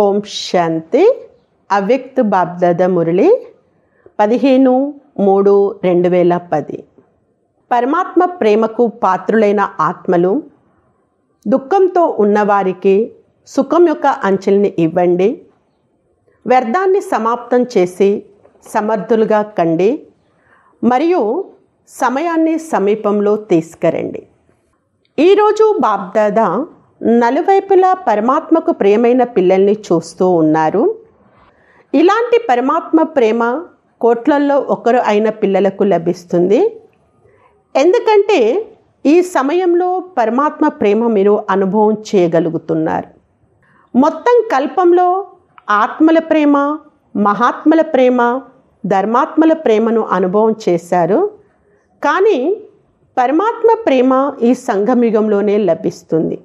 ఓం శాంతి అవ్యక్త బాబ్దాద మురళి పదిహేను మూడు రెండు వేల పది పరమాత్మ ప్రేమకు పాత్రులైన ఆత్మలు దుఃఖంతో ఉన్నవారికి సుఖం యొక్క అంచెల్ని ఇవ్వండి వ్యర్థాన్ని సమాప్తం చేసి సమర్థులుగా కండి మరియు సమయాన్ని సమీపంలో తీసుకురండి ఈరోజు బాబ్దాదా నలువైపులా పరమాత్మకు ప్రేమైన పిల్లల్ని చూస్తూ ఉన్నారు ఇలాంటి పరమాత్మ ప్రేమ కోట్లల్లో ఒకరు అయిన పిల్లలకు లభిస్తుంది ఎందుకంటే ఈ సమయంలో పరమాత్మ ప్రేమ మీరు అనుభవం చేయగలుగుతున్నారు మొత్తం కల్పంలో ఆత్మల ప్రేమ మహాత్మల ప్రేమ ధర్మాత్మల ప్రేమను అనుభవం చేశారు కానీ పరమాత్మ ప్రేమ ఈ సంఘమిగంలోనే లభిస్తుంది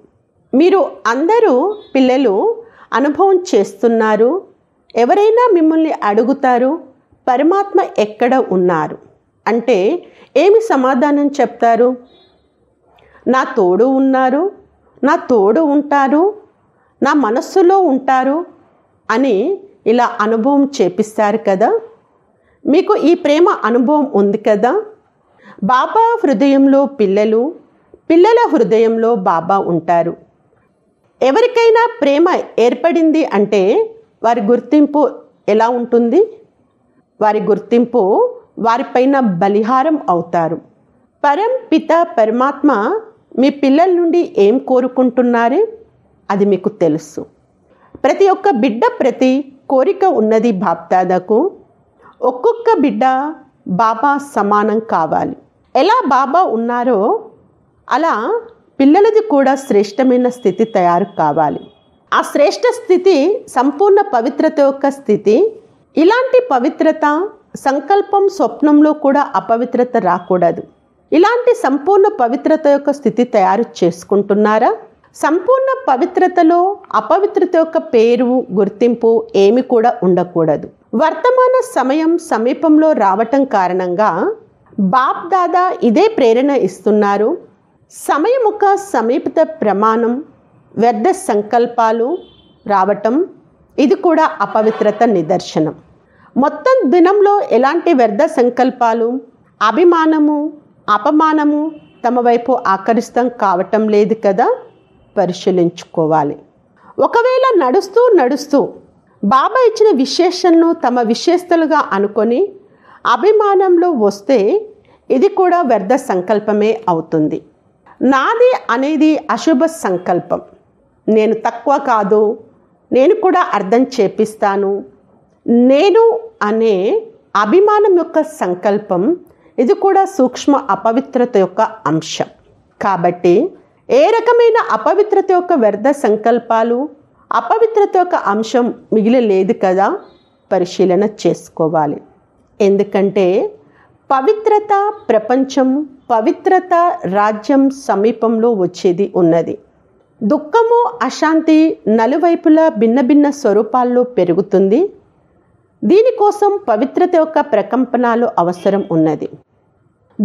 మీరు అందరూ పిల్లలు అనుభవం చేస్తున్నారు ఎవరైనా మిమ్మల్ని అడుగుతారు పరమాత్మ ఎక్కడ ఉన్నారు అంటే ఏమి సమాధానం చెప్తారు నా తోడు ఉన్నారు నా తోడు ఉంటారు నా మనస్సులో ఉంటారు అని ఇలా అనుభవం చేపిస్తారు కదా మీకు ఈ ప్రేమ అనుభవం ఉంది కదా బాబా హృదయంలో పిల్లలు పిల్లల హృదయంలో బాబా ఉంటారు ఎవరికైనా ప్రేమ ఏర్పడింది అంటే వారి గుర్తింపు ఎలా ఉంటుంది వారి గుర్తింపు వారిపైన బలిహారం అవుతారు పరం పిత పరమాత్మ మీ పిల్లల నుండి ఏం కోరుకుంటున్నారే అది మీకు తెలుసు ప్రతి ఒక్క బిడ్డ ప్రతి కోరిక ఉన్నది బాప్దాదాకు ఒక్కొక్క బిడ్డ బాబా సమానం కావాలి ఎలా బాబా ఉన్నారో అలా పిల్లలది కూడా శ్రేష్టమైన స్థితి తయారు కావాలి ఆ శ్రేష్ట స్థితి సంపూర్ణ పవిత్రత యొక్క స్థితి ఇలాంటి పవిత్రత సంకల్పం స్వప్నంలో కూడా అపవిత్రత రాకూడదు ఇలాంటి సంపూర్ణ పవిత్రత యొక్క స్థితి తయారు చేసుకుంటున్నారా సంపూర్ణ పవిత్రతలో అపవిత్రత యొక్క పేరు గుర్తింపు ఏమి కూడా ఉండకూడదు వర్తమాన సమయం సమీపంలో రావటం కారణంగా బాప్ దాదా ఇదే ప్రేరణ ఇస్తున్నారు సమయముఖ సమీపత ప్రమాణం వ్యర్థ సంకల్పాలు రావటం ఇది కూడా అపవిత్రత నిదర్శనం మొత్తం దినంలో ఎలాంటి వ్యర్థ సంకల్పాలు అభిమానము అపమానము తమ వైపు ఆకరిస్తం కావటం లేదు కదా పరిశీలించుకోవాలి ఒకవేళ నడుస్తూ నడుస్తూ బాబా ఇచ్చిన విశేషణను తమ విశేషతలుగా అనుకొని అభిమానంలో వస్తే ఇది కూడా వ్యర్థ సంకల్పమే అవుతుంది నాది అనేది అశుభ సంకల్పం నేను తక్కువ కాదు నేను కూడా అర్థం చేపిస్తాను నేను అనే అభిమానం యొక్క సంకల్పం ఇది కూడా సూక్ష్మ అపవిత్రత యొక్క అంశం కాబట్టి ఏ రకమైన అపవిత్రత యొక్క వ్యర్థ సంకల్పాలు అపవిత్రత యొక్క అంశం మిగిలి లేదు కదా పరిశీలన చేసుకోవాలి ఎందుకంటే పవిత్రత ప్రపంచం పవిత్రత రాజ్యం సమీపంలో వచ్చేది ఉన్నది దుఃఖము అశాంతి నలువైపులా భిన్న భిన్న స్వరూపాల్లో పెరుగుతుంది దీనికోసం పవిత్రత యొక్క ప్రకంపనలు అవసరం ఉన్నది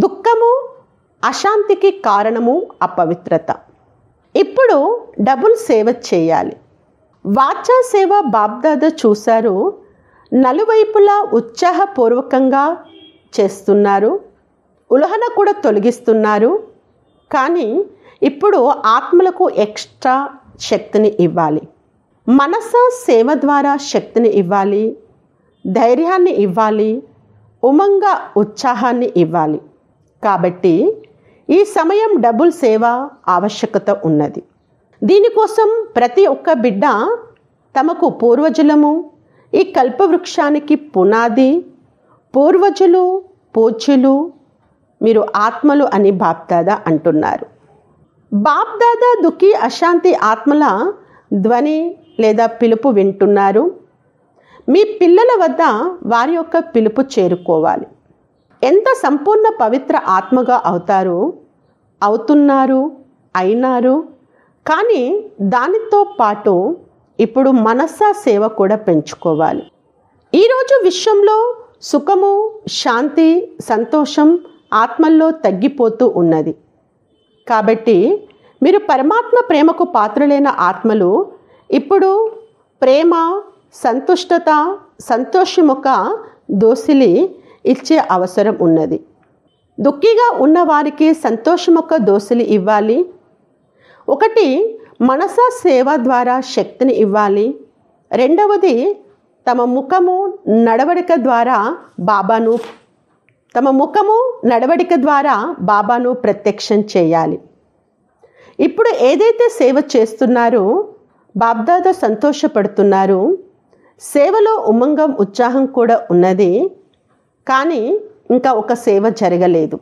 దుఃఖము అశాంతికి కారణము అపవిత్రత ఇప్పుడు డబుల్ సేవ చేయాలి వాచా సేవ బాబ్దాద చూశారు నలువైపులా ఉత్సాహపూర్వకంగా చేస్తున్నారు ఉలహన కూడా తొలగిస్తున్నారు కానీ ఇప్పుడు ఆత్మలకు ఎక్స్ట్రా శక్తిని ఇవ్వాలి మనస సేవ ద్వారా శక్తిని ఇవ్వాలి ధైర్యాన్ని ఇవ్వాలి ఉమంగ ఉత్సాహాన్ని ఇవ్వాలి కాబట్టి ఈ సమయం డబుల్ సేవ ఆవశ్యకత ఉన్నది దీనికోసం ప్రతి ఒక్క బిడ్డ తమకు పూర్వజలము ఈ కల్పవృక్షానికి పునాది పూర్వజులు పూజ్యులు మీరు ఆత్మలు అని బాప్దాదా అంటున్నారు బాప్దాదా దుఃఖి అశాంతి ఆత్మల ధ్వని లేదా పిలుపు వింటున్నారు మీ పిల్లల వద్ద వారి యొక్క పిలుపు చేరుకోవాలి ఎంత సంపూర్ణ పవిత్ర ఆత్మగా అవుతారు అవుతున్నారు అయినారు కానీ దానితో పాటు ఇప్పుడు మనస్సా సేవ కూడా పెంచుకోవాలి ఈరోజు విశ్వంలో సుఖము శాంతి సంతోషం ఆత్మల్లో తగ్గిపోతూ ఉన్నది కాబట్టి మీరు పరమాత్మ ప్రేమకు పాత్రులైన ఆత్మలు ఇప్పుడు ప్రేమ సంతుష్టత సంతోషముక దోసిలి ఇచ్చే అవసరం ఉన్నది దుఃఖిగా ఉన్న వారికి సంతోషముక దోసిలి ఇవ్వాలి ఒకటి మనస సేవ ద్వారా శక్తిని ఇవ్వాలి రెండవది తమ ముఖము నడవడిక ద్వారా బాబాను తమ ముఖము నడవడిక ద్వారా బాబాను ప్రత్యక్షం చేయాలి ఇప్పుడు ఏదైతే సేవ చేస్తున్నారో బాబ్దాద సంతోషపడుతున్నారు సేవలో ఉమంగం ఉత్సాహం కూడా ఉన్నది కానీ ఇంకా ఒక సేవ జరగలేదు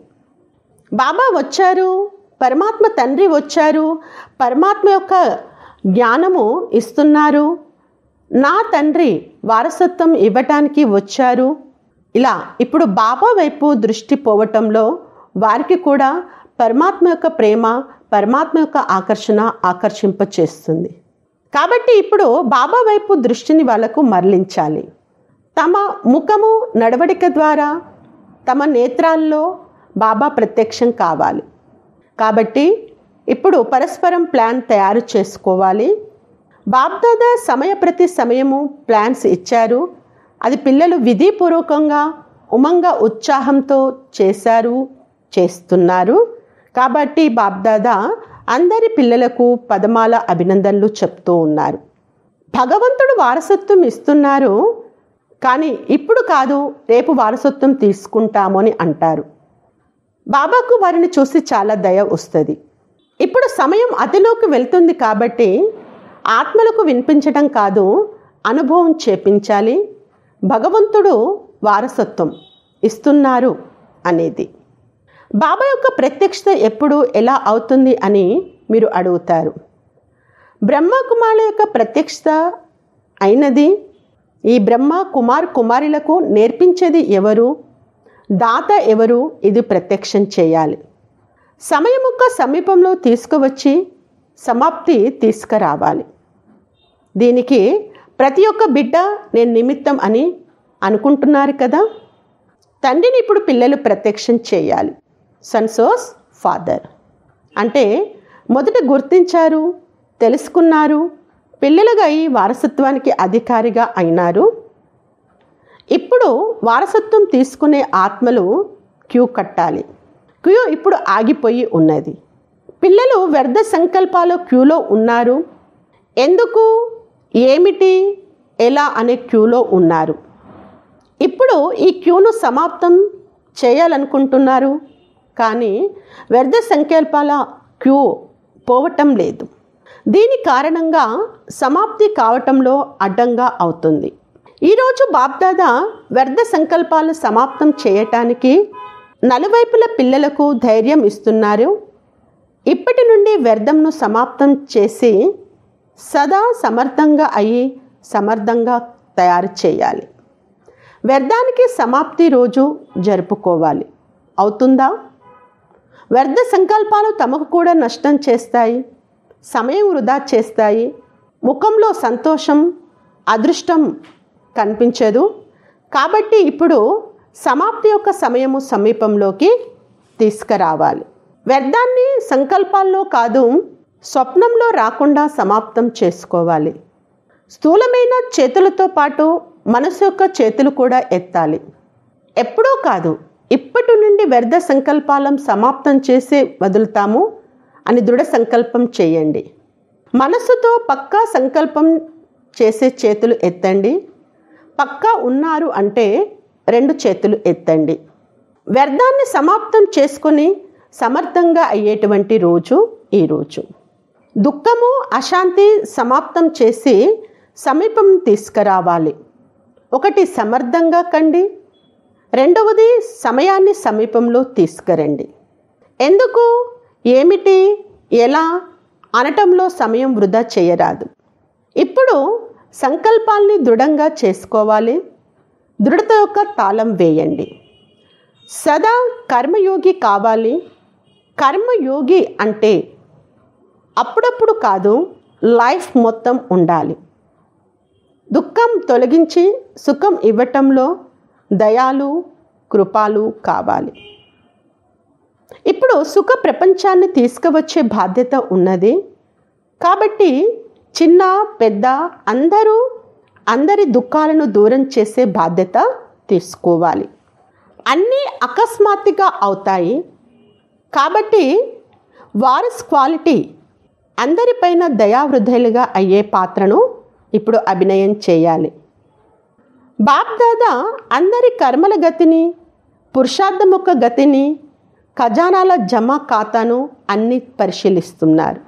బాబా వచ్చారు పరమాత్మ తండ్రి వచ్చారు పరమాత్మ యొక్క జ్ఞానము ఇస్తున్నారు నా తండ్రి వారసత్వం ఇవ్వటానికి వచ్చారు ఇలా ఇప్పుడు బాబా వైపు దృష్టి పోవటంలో వారికి కూడా పరమాత్మ యొక్క ప్రేమ పరమాత్మ యొక్క ఆకర్షణ ఆకర్షింపచేస్తుంది కాబట్టి ఇప్పుడు బాబా వైపు దృష్టిని వాళ్లకు మరలించాలి తమ ముఖము నడవడిక ద్వారా తమ నేత్రాల్లో బాబా ప్రత్యక్షం కావాలి కాబట్టి ఇప్పుడు పరస్పరం ప్లాన్ తయారు చేసుకోవాలి బాప్దాదా సమయ ప్రతి సమయము ప్లాన్స్ ఇచ్చారు అది పిల్లలు విధిపూర్వకంగా ఉమంగ ఉత్సాహంతో చేశారు చేస్తున్నారు కాబట్టి బాప్దాదా అందరి పిల్లలకు పదమాల అభినందనలు చెప్తూ ఉన్నారు భగవంతుడు వారసత్వం ఇస్తున్నారు కానీ ఇప్పుడు కాదు రేపు వారసత్వం తీసుకుంటాము అని అంటారు బాబాకు వారిని చూసి చాలా దయ వస్తుంది ఇప్పుడు సమయం అతిలోకి వెళ్తుంది కాబట్టి ఆత్మలకు వినిపించడం కాదు అనుభవం చేపించాలి భగవంతుడు వారసత్వం ఇస్తున్నారు అనేది బాబా యొక్క ప్రత్యక్షత ఎప్పుడు ఎలా అవుతుంది అని మీరు అడుగుతారు బ్రహ్మ యొక్క ప్రత్యక్షత అయినది ఈ బ్రహ్మ కుమార్ కుమారులకు నేర్పించేది ఎవరు దాత ఎవరు ఇది ప్రత్యక్షం చేయాలి సమయం యొక్క సమీపంలో తీసుకువచ్చి సమాప్తి తీసుకురావాలి దీనికి ప్రతి ఒక్క బిడ్డ నేను నిమిత్తం అని అనుకుంటున్నారు కదా తండ్రిని ఇప్పుడు పిల్లలు ప్రత్యక్షం చేయాలి సన్సోస్ ఫాదర్ అంటే మొదట గుర్తించారు తెలుసుకున్నారు పిల్లలుగా ఈ వారసత్వానికి అధికారిగా అయినారు ఇప్పుడు వారసత్వం తీసుకునే ఆత్మలు క్యూ కట్టాలి క్యూ ఇప్పుడు ఆగిపోయి ఉన్నది పిల్లలు వ్యర్థ సంకల్పాల క్యూలో ఉన్నారు ఎందుకు ఏమిటి ఎలా అనే క్యూలో ఉన్నారు ఇప్పుడు ఈ క్యూను సమాప్తం చేయాలనుకుంటున్నారు కానీ వ్యర్థ సంకల్పాల క్యూ పోవటం లేదు దీని కారణంగా సమాప్తి కావటంలో అడ్డంగా అవుతుంది ఈరోజు బాప్దాదా వ్యర్థ సంకల్పాలు సమాప్తం చేయటానికి నలువైపుల పిల్లలకు ధైర్యం ఇస్తున్నారు ఇప్పటి నుండి వ్యర్థంను సమాప్తం చేసి సదా సమర్థంగా అయ్యి సమర్థంగా తయారు చేయాలి వ్యర్థానికి సమాప్తి రోజు జరుపుకోవాలి అవుతుందా వ్యర్థ సంకల్పాలు తమకు కూడా నష్టం చేస్తాయి సమయం వృధా చేస్తాయి ముఖంలో సంతోషం అదృష్టం కనిపించదు కాబట్టి ఇప్పుడు సమాప్తి యొక్క సమయము సమీపంలోకి తీసుకురావాలి వ్యర్థాన్ని సంకల్పాల్లో కాదు స్వప్నంలో రాకుండా సమాప్తం చేసుకోవాలి స్థూలమైన చేతులతో పాటు మనసు యొక్క చేతులు కూడా ఎత్తాలి ఎప్పుడో కాదు ఇప్పటి నుండి వ్యర్థ సంకల్పాలను సమాప్తం చేసి వదులుతాము అని దృఢ సంకల్పం చేయండి మనసుతో పక్కా సంకల్పం చేసే చేతులు ఎత్తండి పక్కా ఉన్నారు అంటే రెండు చేతులు ఎత్తండి వ్యర్థాన్ని సమాప్తం చేసుకొని సమర్థంగా అయ్యేటువంటి రోజు ఈరోజు దుఃఖము అశాంతి సమాప్తం చేసి సమీపం తీసుకురావాలి ఒకటి సమర్థంగా కండి రెండవది సమయాన్ని సమీపంలో తీసుకురండి ఎందుకు ఏమిటి ఎలా అనటంలో సమయం వృధా చేయరాదు ఇప్పుడు సంకల్పాల్ని దృఢంగా చేసుకోవాలి దృఢత యొక్క తాళం వేయండి సదా కర్మయోగి కావాలి కర్మయోగి అంటే అప్పుడప్పుడు కాదు లైఫ్ మొత్తం ఉండాలి దుఃఖం తొలగించి సుఖం ఇవ్వటంలో దయాలు కృపాలు కావాలి ఇప్పుడు సుఖ ప్రపంచాన్ని తీసుకువచ్చే బాధ్యత ఉన్నది కాబట్టి చిన్న పెద్ద అందరూ అందరి దుఃఖాలను దూరం చేసే బాధ్యత తీసుకోవాలి అన్నీ అకస్మాత్తుగా అవుతాయి కాబట్టి వారస్ క్వాలిటీ అందరిపైన దయావృద్ధులుగా అయ్యే పాత్రను ఇప్పుడు అభినయం చేయాలి బాప్దాదా అందరి కర్మల గతిని పురుషార్థముఖ గతిని ఖజానాల జమ ఖాతాను అన్ని పరిశీలిస్తున్నారు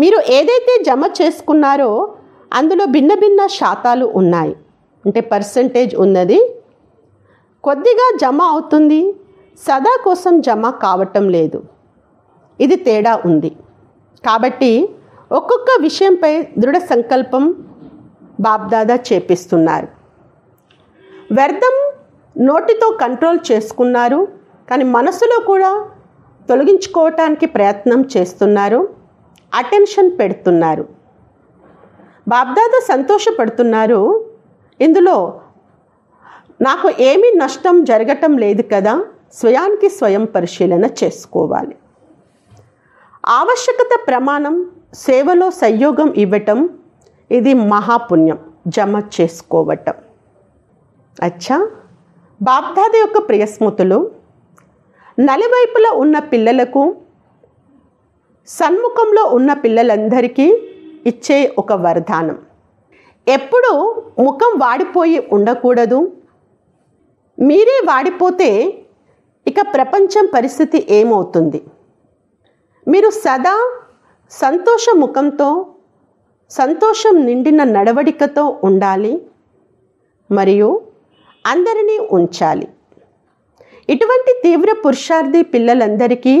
మీరు ఏదైతే జమ చేసుకున్నారో అందులో భిన్న భిన్న శాతాలు ఉన్నాయి అంటే పర్సంటేజ్ ఉన్నది కొద్దిగా జమ అవుతుంది సదా కోసం జమ కావటం లేదు ఇది తేడా ఉంది కాబట్టి ఒక్కొక్క విషయంపై దృఢ సంకల్పం బాబ్దాదా చేపిస్తున్నారు వ్యర్థం నోటితో కంట్రోల్ చేసుకున్నారు కానీ మనసులో కూడా తొలగించుకోవటానికి ప్రయత్నం చేస్తున్నారు అటెన్షన్ పెడుతున్నారు బాబ్దాదా సంతోషపడుతున్నారు ఇందులో నాకు ఏమీ నష్టం జరగటం లేదు కదా స్వయానికి స్వయం పరిశీలన చేసుకోవాలి ఆవశ్యకత ప్రమాణం సేవలో సంయోగం ఇవ్వటం ఇది మహాపుణ్యం జమ చేసుకోవటం అచ్చా బాప్దాద యొక్క ప్రియస్మృతులు నలివైపుల ఉన్న పిల్లలకు సన్ముఖంలో ఉన్న పిల్లలందరికీ ఇచ్చే ఒక వరదానం ఎప్పుడు ముఖం వాడిపోయి ఉండకూడదు మీరే వాడిపోతే ఇక ప్రపంచం పరిస్థితి ఏమవుతుంది మీరు సదా సంతోష ముఖంతో సంతోషం నిండిన నడవడికతో ఉండాలి మరియు అందరినీ ఉంచాలి ఇటువంటి తీవ్ర పురుషార్థి పిల్లలందరికీ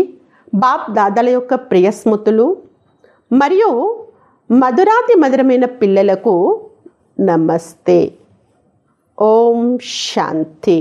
బాప్ దాదాల యొక్క ప్రియస్మృతులు మరియు మధురాతి మధురమైన పిల్లలకు నమస్తే ఓం శాంతి